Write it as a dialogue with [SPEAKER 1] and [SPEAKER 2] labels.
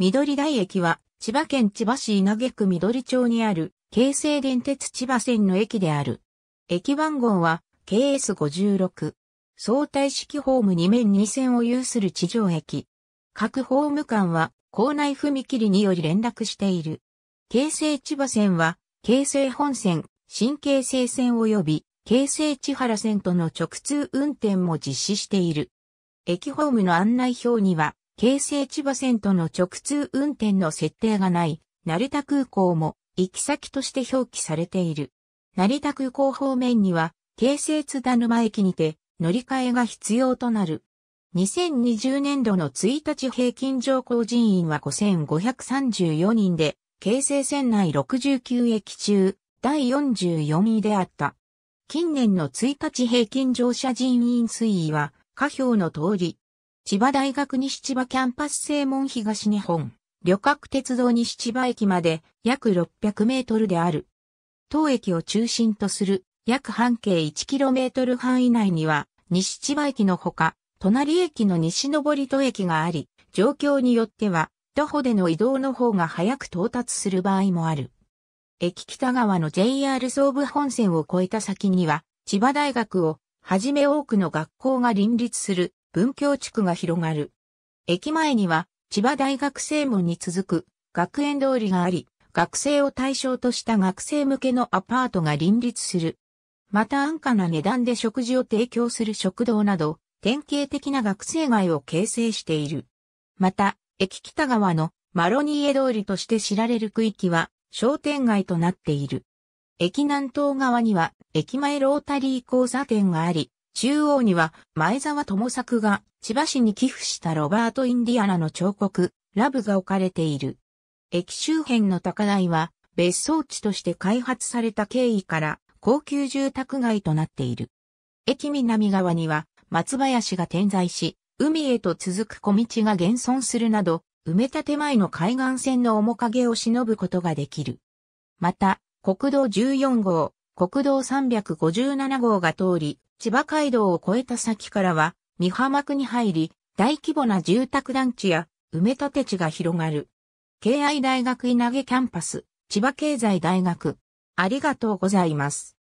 [SPEAKER 1] 緑台駅は、千葉県千葉市稲毛区緑町にある、京成電鉄千葉線の駅である。駅番号は、KS56。相対式ホーム2面2線を有する地上駅。各ホーム間は、構内踏切により連絡している。京成千葉線は、京成本線、新京成線及び、京成千原線との直通運転も実施している。駅ホームの案内表には、京成千葉線との直通運転の設定がない、成田空港も行き先として表記されている。成田空港方面には、京成津田沼駅にて乗り換えが必要となる。2020年度の1日平均乗降人員は5534人で、京成線内69駅中、第44位であった。近年の1日平均乗車人員推移は、下表の通り、千葉大学西千葉キャンパス正門東日本、旅客鉄道西千葉駅まで約600メートルである。当駅を中心とする約半径1キロメートル範囲内には、西千葉駅のほか、隣駅の西登戸駅があり、状況によっては、徒歩での移動の方が早く到達する場合もある。駅北側の JR 総武本線を越えた先には、千葉大学をはじめ多くの学校が林立する文京地区が広がる。駅前には千葉大学生門に続く学園通りがあり、学生を対象とした学生向けのアパートが林立する。また安価な値段で食事を提供する食堂など、典型的な学生街を形成している。また、駅北側のマロニーエ通りとして知られる区域は商店街となっている。駅南東側には駅前ロータリー交差点があり、中央には前澤智作が千葉市に寄付したロバート・インディアナの彫刻、ラブが置かれている。駅周辺の高台は別荘地として開発された経緯から高級住宅街となっている。駅南側には松林が点在し、海へと続く小道が現存するなど、埋め立て前の海岸線の面影を忍ぶことができる。また、国道14号、国道357号が通り、千葉街道を越えた先からは、三浜区に入り、大規模な住宅団地や埋め立て地が広がる。敬愛大学稲毛キャンパス、千葉経済大学。ありがとうございます。